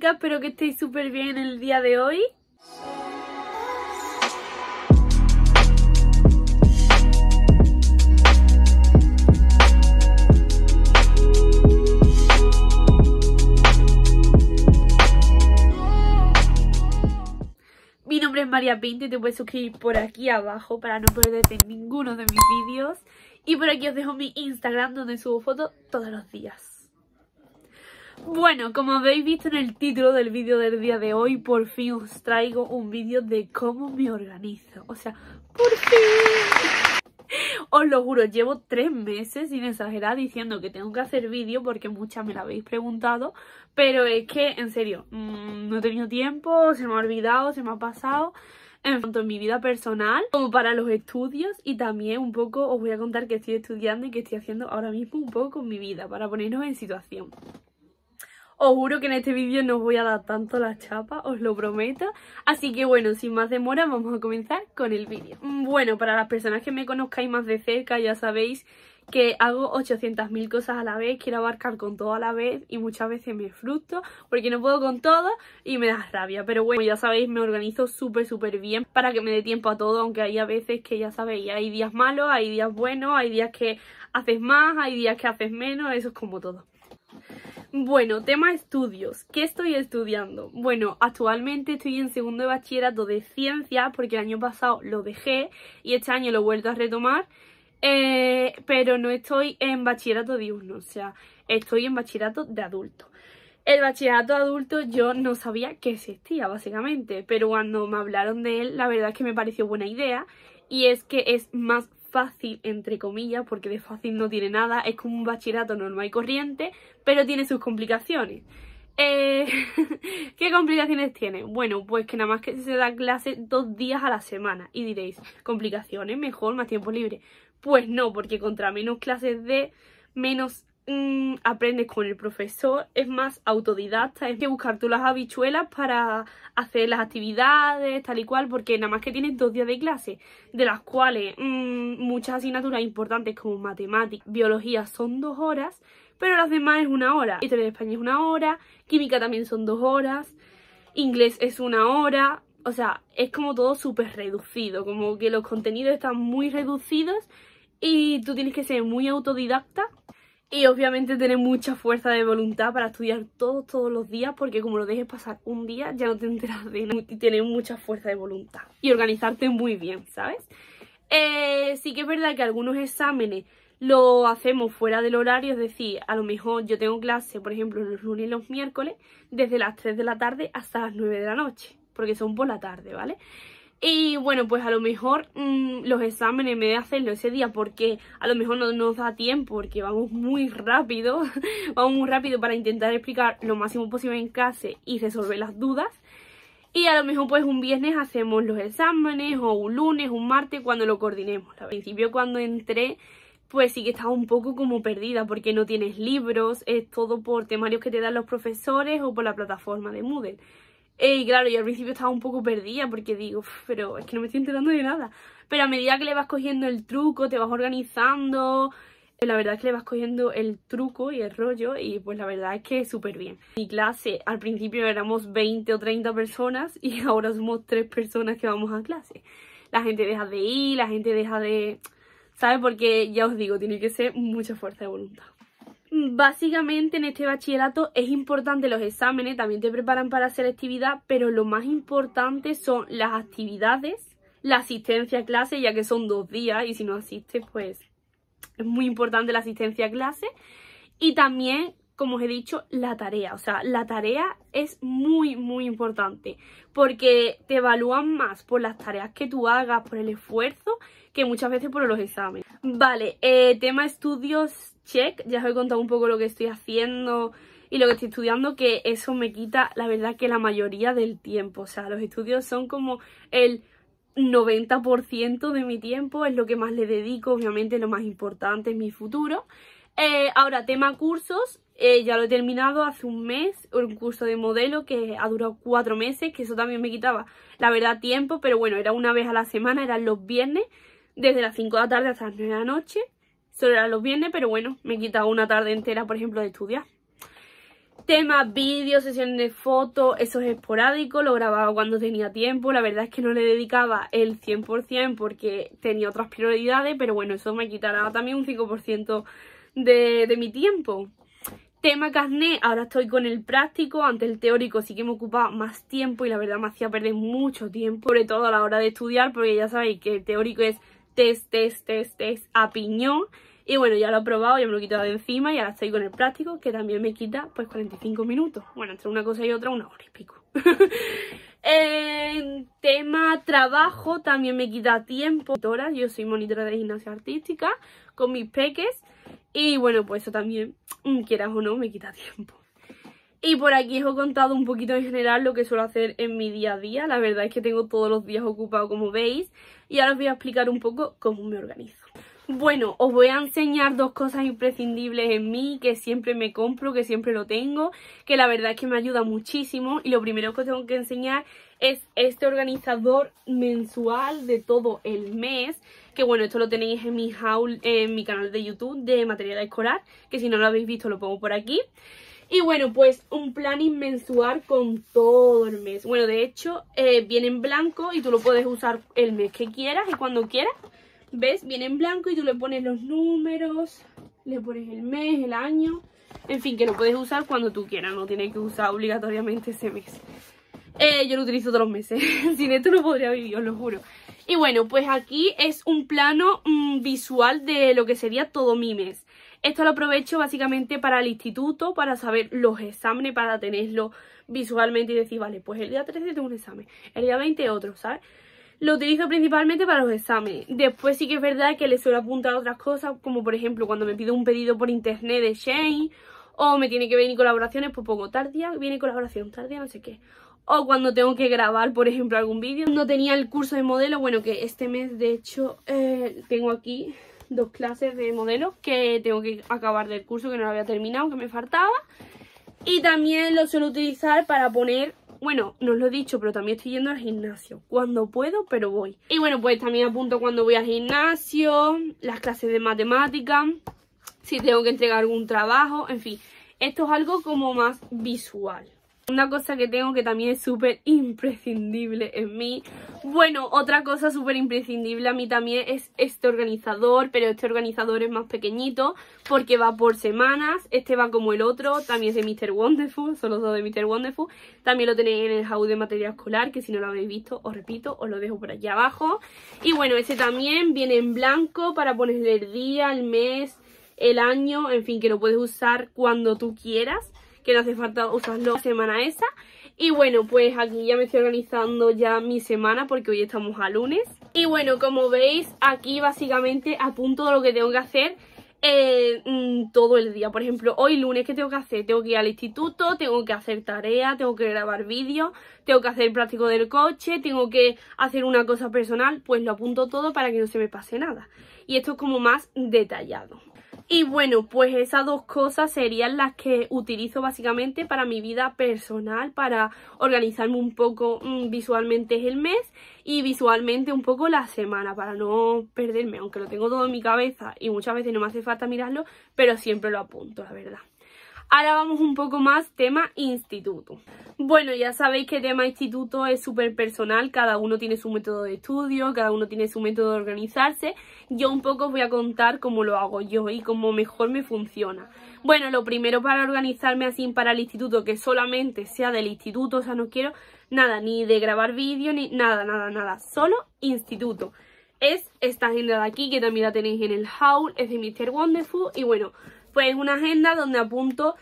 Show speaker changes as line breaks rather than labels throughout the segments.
espero que estéis súper bien el día de hoy. Mi nombre es María Pinte y te puedes suscribir por aquí abajo para no perderte ninguno de mis vídeos. Y por aquí os dejo mi Instagram donde subo fotos todos los días. Bueno, como habéis visto en el título del vídeo del día de hoy, por fin os traigo un vídeo de cómo me organizo. O sea, por fin. Os lo juro, llevo tres meses, sin exagerar, diciendo que tengo que hacer vídeo porque muchas me lo habéis preguntado. Pero es que, en serio, mm, no he tenido tiempo, se me ha olvidado, se me ha pasado en tanto en mi vida personal como para los estudios y también un poco os voy a contar que estoy estudiando y que estoy haciendo ahora mismo un poco con mi vida para ponernos en situación. Os juro que en este vídeo no os voy a dar tanto la chapa, os lo prometo. Así que bueno, sin más demora vamos a comenzar con el vídeo. Mm, bueno, para las personas que me conozcáis más de cerca ya sabéis que hago 800.000 cosas a la vez, quiero abarcar con todo a la vez y muchas veces me frustro porque no puedo con todo y me da rabia. Pero bueno, ya sabéis, me organizo súper súper bien para que me dé tiempo a todo, aunque hay a veces que ya sabéis, hay días malos, hay días buenos, hay días que haces más, hay días que haces menos, eso es como todo. Bueno, tema estudios. ¿Qué estoy estudiando? Bueno, actualmente estoy en segundo de bachillerato de ciencias porque el año pasado lo dejé y este año lo he vuelto a retomar. Eh, pero no estoy en bachillerato diurno, o sea, estoy en bachillerato de adulto. El bachillerato adulto yo no sabía que existía, básicamente, pero cuando me hablaron de él, la verdad es que me pareció buena idea y es que es más fácil, entre comillas, porque de fácil no tiene nada, es como un bachillerato normal y corriente, pero tiene sus complicaciones. Eh, ¿Qué complicaciones tiene? Bueno, pues que nada más que se da clase dos días a la semana. Y diréis, ¿complicaciones? Mejor, más tiempo libre. Pues no, porque contra menos clases de menos Mm, aprendes con el profesor, es más autodidacta, es que buscar tú las habichuelas para hacer las actividades, tal y cual, porque nada más que tienes dos días de clase, de las cuales mm, muchas asignaturas importantes como matemáticas, biología son dos horas, pero las demás es una hora. Historia de España es una hora, química también son dos horas, inglés es una hora, o sea, es como todo súper reducido, como que los contenidos están muy reducidos y tú tienes que ser muy autodidacta y obviamente tener mucha fuerza de voluntad para estudiar todos, todos los días, porque como lo dejes pasar un día, ya no te enteras de nada. Y tener mucha fuerza de voluntad. Y organizarte muy bien, ¿sabes? Eh, sí que es verdad que algunos exámenes lo hacemos fuera del horario, es decir, a lo mejor yo tengo clase, por ejemplo, los lunes y los miércoles, desde las 3 de la tarde hasta las 9 de la noche, porque son por la tarde, ¿vale? Y bueno, pues a lo mejor mm, los exámenes me de hacerlo ese día porque a lo mejor no nos da tiempo porque vamos muy rápido, vamos muy rápido para intentar explicar lo máximo posible en clase y resolver las dudas. Y a lo mejor pues un viernes hacemos los exámenes o un lunes, un martes, cuando lo coordinemos. Al principio cuando entré pues sí que estaba un poco como perdida porque no tienes libros, es todo por temarios que te dan los profesores o por la plataforma de Moodle y claro, yo al principio estaba un poco perdida porque digo, pero es que no me estoy enterando de nada. Pero a medida que le vas cogiendo el truco, te vas organizando, eh, la verdad es que le vas cogiendo el truco y el rollo y pues la verdad es que es súper bien. Mi clase al principio éramos 20 o 30 personas y ahora somos 3 personas que vamos a clase. La gente deja de ir, la gente deja de... ¿Sabes? Porque ya os digo, tiene que ser mucha fuerza de voluntad. Básicamente en este bachillerato es importante los exámenes, también te preparan para hacer actividad, pero lo más importante son las actividades, la asistencia a clase, ya que son dos días y si no asistes pues es muy importante la asistencia a clase y también como os he dicho, la tarea. O sea, la tarea es muy, muy importante porque te evalúan más por las tareas que tú hagas, por el esfuerzo, que muchas veces por los exámenes. Vale, eh, tema estudios check. Ya os he contado un poco lo que estoy haciendo y lo que estoy estudiando, que eso me quita, la verdad, que la mayoría del tiempo. O sea, los estudios son como el 90% de mi tiempo, es lo que más le dedico, obviamente lo más importante es mi futuro. Eh, ahora, tema cursos, eh, ya lo he terminado hace un mes, un curso de modelo que ha durado cuatro meses, que eso también me quitaba, la verdad, tiempo, pero bueno, era una vez a la semana, eran los viernes, desde las 5 de la tarde hasta las 9 de la noche, solo eran los viernes, pero bueno, me quitaba una tarde entera, por ejemplo, de estudiar. Temas, vídeos, sesiones de fotos, eso es esporádico, lo grababa cuando tenía tiempo, la verdad es que no le dedicaba el 100% porque tenía otras prioridades, pero bueno, eso me quitará también un 5% de, de mi tiempo. Tema carné, ahora estoy con el práctico, ante el teórico sí que me ocupaba más tiempo y la verdad me hacía perder mucho tiempo, sobre todo a la hora de estudiar, porque ya sabéis que el teórico es test, test, test, test a piñón. Y bueno, ya lo he probado, ya me lo he quitado de encima y ahora estoy con el práctico, que también me quita pues 45 minutos. Bueno, entre una cosa y otra, una hora y pico. tema trabajo también me quita tiempo. Yo soy monitora de gimnasia artística con mis peques y bueno, pues eso también, mm, quieras o no, me quita tiempo. Y por aquí os he contado un poquito en general lo que suelo hacer en mi día a día. La verdad es que tengo todos los días ocupado como veis. Y ahora os voy a explicar un poco cómo me organizo. Bueno, os voy a enseñar dos cosas imprescindibles en mí que siempre me compro, que siempre lo tengo, que la verdad es que me ayuda muchísimo y lo primero que os tengo que enseñar es este organizador mensual de todo el mes, que bueno, esto lo tenéis en mi, en mi canal de YouTube de material escolar, que si no lo habéis visto lo pongo por aquí. Y bueno, pues un planning mensual con todo el mes. Bueno, de hecho, eh, viene en blanco y tú lo puedes usar el mes que quieras y cuando quieras. ¿Ves? Viene en blanco y tú le pones los números, le pones el mes, el año. En fin, que lo puedes usar cuando tú quieras, no tienes que usar obligatoriamente ese mes. Eh, yo lo utilizo todos los meses, sin esto no podría vivir, os lo juro. Y bueno, pues aquí es un plano mm, visual de lo que sería todo mi mes. Esto lo aprovecho básicamente para el instituto, para saber los exámenes, para tenerlo visualmente y decir, vale, pues el día 13 tengo un examen, el día 20 otro, ¿sabes? Lo utilizo principalmente para los exámenes. Después sí que es verdad que le suelo apuntar otras cosas, como por ejemplo cuando me pido un pedido por internet de Shane, o me tiene que venir colaboraciones, pues pongo tardía, viene colaboración tardía, no sé qué. O cuando tengo que grabar, por ejemplo, algún vídeo. No tenía el curso de modelo, bueno, que este mes de hecho eh, tengo aquí dos clases de modelos que tengo que acabar del curso que no lo había terminado, que me faltaba. Y también lo suelo utilizar para poner bueno, no os lo he dicho, pero también estoy yendo al gimnasio. Cuando puedo, pero voy. Y bueno, pues también apunto cuando voy al gimnasio, las clases de matemáticas, si tengo que entregar algún trabajo, en fin. Esto es algo como más visual. Una cosa que tengo que también es súper imprescindible en mí. Bueno, otra cosa súper imprescindible a mí también es este organizador, pero este organizador es más pequeñito porque va por semanas. Este va como el otro, también es de Mr. Wonderful, son los dos de Mr. Wonderful. También lo tenéis en el house de materia escolar, que si no lo habéis visto, os repito, os lo dejo por aquí abajo. Y bueno, este también viene en blanco para ponerle el día, el mes, el año, en fin, que lo puedes usar cuando tú quieras que no hace falta usarlo la semana esa. Y bueno, pues aquí ya me estoy organizando ya mi semana porque hoy estamos a lunes. Y bueno, como veis, aquí básicamente apunto lo que tengo que hacer eh, mm, todo el día. Por ejemplo, hoy lunes, ¿qué tengo que hacer? Tengo que ir al instituto, tengo que hacer tarea, tengo que grabar vídeos, tengo que hacer práctico del coche, tengo que hacer una cosa personal. Pues lo apunto todo para que no se me pase nada. Y esto es como más detallado. Y bueno, pues esas dos cosas serían las que utilizo básicamente para mi vida personal, para organizarme un poco mm, visualmente el mes y visualmente un poco la semana, para no perderme, aunque lo tengo todo en mi cabeza y muchas veces no me hace falta mirarlo, pero siempre lo apunto, la verdad. Ahora vamos un poco más tema instituto. Bueno, ya sabéis que tema instituto es súper personal, cada uno tiene su método de estudio, cada uno tiene su método de organizarse. Yo un poco os voy a contar cómo lo hago yo y cómo mejor me funciona. Bueno, lo primero para organizarme así para el instituto, que solamente sea del instituto, o sea, no quiero nada, ni de grabar vídeo, ni nada, nada, nada, solo instituto. Es esta agenda de aquí, que también la tenéis en el haul, es de Mr. Wonderful, y bueno, pues una agenda donde apunto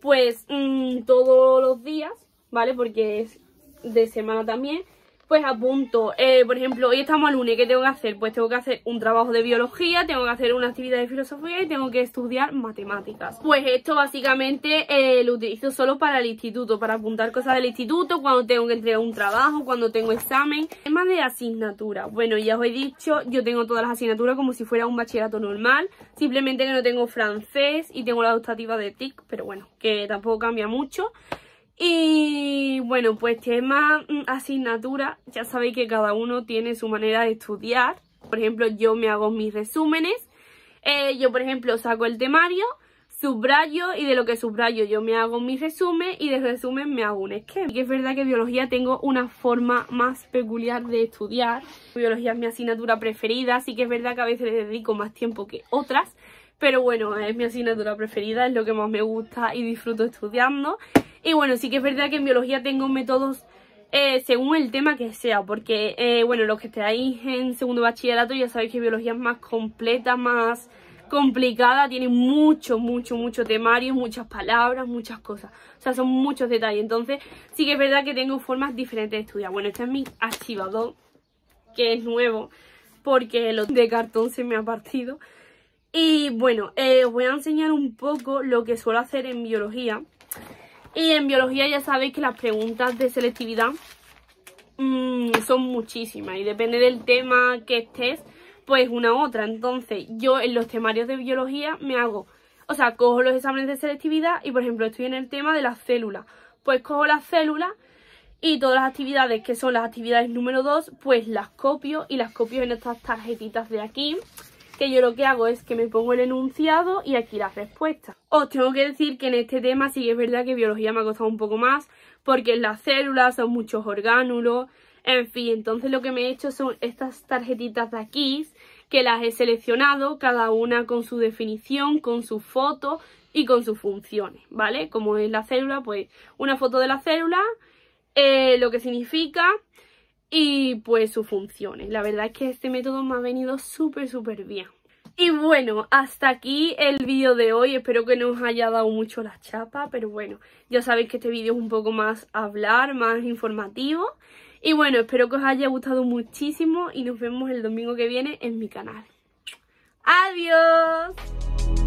pues mm, todos los días, ¿vale? Porque es de semana también pues apunto, eh, por ejemplo, hoy estamos al lunes, ¿qué tengo que hacer? Pues tengo que hacer un trabajo de biología, tengo que hacer una actividad de filosofía y tengo que estudiar matemáticas. Pues esto básicamente eh, lo utilizo solo para el instituto, para apuntar cosas del instituto, cuando tengo que entregar un trabajo, cuando tengo examen. Tema de asignatura. bueno, ya os he dicho, yo tengo todas las asignaturas como si fuera un bachillerato normal, simplemente que no tengo francés y tengo la optativa de TIC, pero bueno, que tampoco cambia mucho. Y bueno, pues tema mm, asignatura ya sabéis que cada uno tiene su manera de estudiar. Por ejemplo, yo me hago mis resúmenes, eh, yo por ejemplo saco el temario, subrayo y de lo que subrayo yo me hago mi resumen y de resumen me hago un esquema. Y que es verdad que biología tengo una forma más peculiar de estudiar. Biología es mi asignatura preferida, así que es verdad que a veces le dedico más tiempo que otras. Pero bueno, es mi asignatura preferida, es lo que más me gusta y disfruto estudiando. Y bueno, sí que es verdad que en biología tengo métodos eh, según el tema que sea, porque, eh, bueno, los que estéis en segundo bachillerato ya sabéis que biología es más completa, más complicada, tiene mucho, mucho, mucho temario, muchas palabras, muchas cosas. O sea, son muchos detalles. Entonces, sí que es verdad que tengo formas diferentes de estudiar. Bueno, este es mi archivador, que es nuevo, porque el de cartón se me ha partido. Y bueno, eh, os voy a enseñar un poco lo que suelo hacer en biología. Y en biología ya sabéis que las preguntas de selectividad mm, son muchísimas y depende del tema que estés, pues una u otra. Entonces yo en los temarios de biología me hago, o sea, cojo los exámenes de selectividad y por ejemplo estoy en el tema de las células. Pues cojo las células y todas las actividades que son las actividades número 2, pues las copio y las copio en estas tarjetitas de aquí que yo lo que hago es que me pongo el enunciado y aquí las respuestas. Os tengo que decir que en este tema sí que es verdad que biología me ha costado un poco más, porque en las células son muchos orgánulos, en fin, entonces lo que me he hecho son estas tarjetitas de aquí, que las he seleccionado, cada una con su definición, con su foto y con sus funciones, ¿vale? Como es la célula, pues una foto de la célula, eh, lo que significa, y pues sus funciones. La verdad es que este método me ha venido súper súper bien. Y bueno, hasta aquí el vídeo de hoy. Espero que no os haya dado mucho la chapa, pero bueno, ya sabéis que este vídeo es un poco más hablar, más informativo. Y bueno, espero que os haya gustado muchísimo y nos vemos el domingo que viene en mi canal. ¡Adiós!